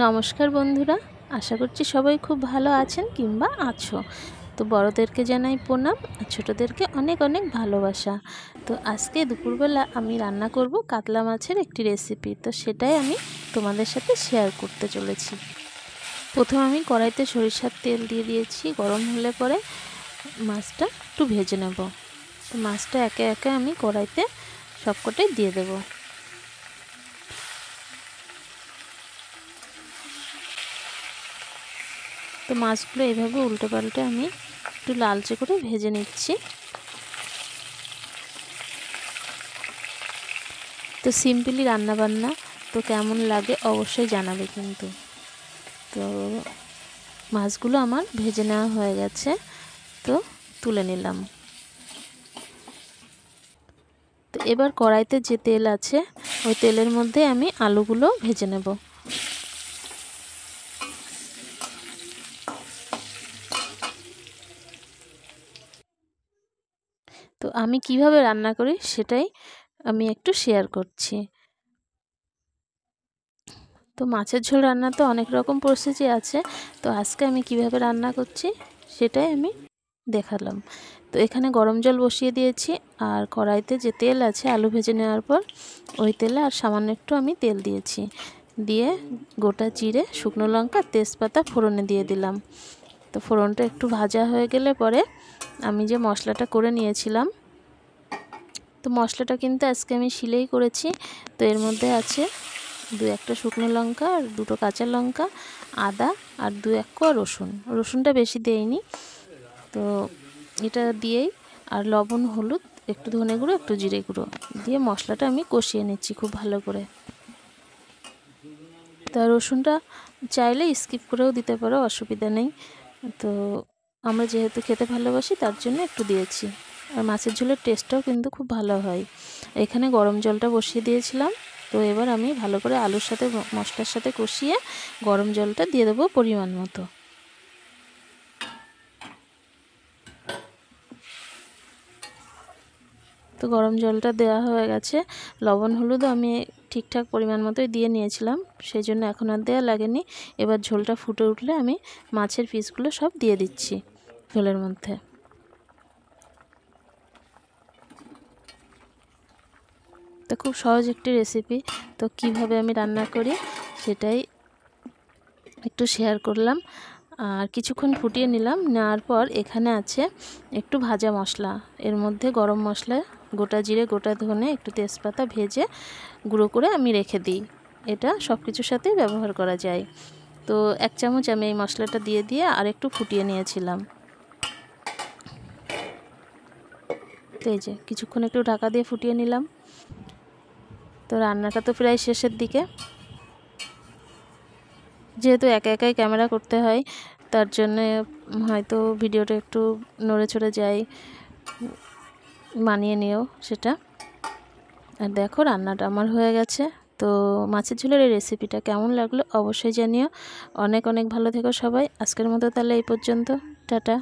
নমস্কার বন্ধুরা আশা করছি সবাই খুব ভালো আছেন কিংবা আছো তো বড়োদেরকে জানাই প্রণাম আর ছোটোদেরকে অনেক অনেক ভালোবাসা তো আজকে দুপুরবেলা আমি রান্না করব কাতলা মাছের একটি রেসিপি তো সেটাই আমি তোমাদের সাথে শেয়ার করতে চলেছি প্রথম আমি কড়াইতে সরিষার তেল দিয়ে দিয়েছি গরম হলে পরে মাছটা একটু ভেজে নেব তো মাছটা একে একে আমি কড়াইতে সবকটাই দিয়ে দেবো তো মাছগুলো এভাবে উল্টে পাল্টে আমি একটু লালচে করে ভেজে নিচ্ছি তো সিম্পলি রান্নাবান্না তো কেমন লাগে অবশ্যই জানাবে কিন্তু তো মাছগুলো আমার ভেজে নেওয়া হয়ে গেছে তো তুলে নিলাম তো এবার কড়াইতে যে তেল আছে ওই তেলের মধ্যে আমি আলুগুলো ভেজে নেব তো আমি কিভাবে রান্না করি সেটাই আমি একটু শেয়ার করছি তো মাছের ঝোল রান্না তো অনেক রকম প্রসেসই আছে তো আজকে আমি কিভাবে রান্না করছি সেটাই আমি দেখালাম তো এখানে গরম জল বসিয়ে দিয়েছি আর কড়াইতে যে তেল আছে আলু ভেজে নেওয়ার পর ওই তেলে আর সামান্য একটু আমি তেল দিয়েছি দিয়ে গোটা চিড়ে শুকনো লঙ্কা তেজপাতা ফোড়নে দিয়ে দিলাম তো ফোড়নটা একটু ভাজা হয়ে গেলে পরে আমি যে মশলাটা করে নিয়েছিলাম তো মশলাটা কিন্তু আজকে আমি শিলেই করেছি তো এর মধ্যে আছে দু একটা শুকনো লঙ্কা আর দুটো কাঁচা লঙ্কা আদা আর দু এক কোয়া রসুন রসুনটা বেশি দেয়নি তো এটা দিয়েই আর লবণ হলুদ একটু ধনে গুঁড়ো একটু জিরে গুঁড়ো দিয়ে মশলাটা আমি কষিয়ে নিচ্ছি খুব ভালো করে তা রসুনটা চাইলে স্কিপ করেও দিতে পারো অসুবিধা নেই তো আমরা যেহেতু খেতে ভালোবাসি তার জন্য একটু দিয়েছি আর মাছের ঝোলের টেস্টটাও কিন্তু খুব ভালো হয় এখানে গরম জলটা বসিয়ে দিয়েছিলাম তো এবার আমি ভালো করে আলুর সাথে মশলার সাথে কষিয়ে গরম জলটা দিয়ে দেবো পরিমাণ মতো তো গরম জলটা দেওয়া হয়ে গেছে লবণ হলুদও আমি ঠিকঠাক পরিমাণ মতোই দিয়ে নিয়েছিলাম সেই জন্য এখন আর দেওয়া লাগেনি এবার ঝোলটা ফুটে উঠলে আমি মাছের পিসগুলো সব দিয়ে দিচ্ছি ঝোলের মধ্যে তো খুব সহজ একটি রেসিপি তো কিভাবে আমি রান্না করি সেটাই একটু শেয়ার করলাম আর কিছুক্ষণ ফুটিয়ে নিলাম নেওয়ার পর এখানে আছে একটু ভাজা মশলা এর মধ্যে গরম মশলা গোটা জিরে গোটা ধনে একটু তেজপাতা ভেজে গুঁড়ো করে আমি রেখে দিই এটা সব কিছুর সাথেই ব্যবহার করা যায় তো এক চামচ আমি এই মশলাটা দিয়ে দিয়ে আর একটু ফুটিয়ে নিয়েছিলাম তো এই যে কিছুক্ষণ একটু ঢাকা দিয়ে ফুটিয়ে নিলাম তো রান্নাটা তো প্রায় শেষের দিকে যেহেতু একা একাই ক্যামেরা করতে হয় তার জন্যে হয়তো ভিডিওটা একটু নড়ে চড়ে যায় মানিয়ে নিও সেটা আর দেখো রান্নাটা আমার হয়ে গেছে তো মাছের ঝোলের এই রেসিপিটা কেমন লাগলো অবশ্যই জানিও অনেক অনেক ভালো থেকো সবাই আজকের মতো তাহলে এই পর্যন্ত টাটা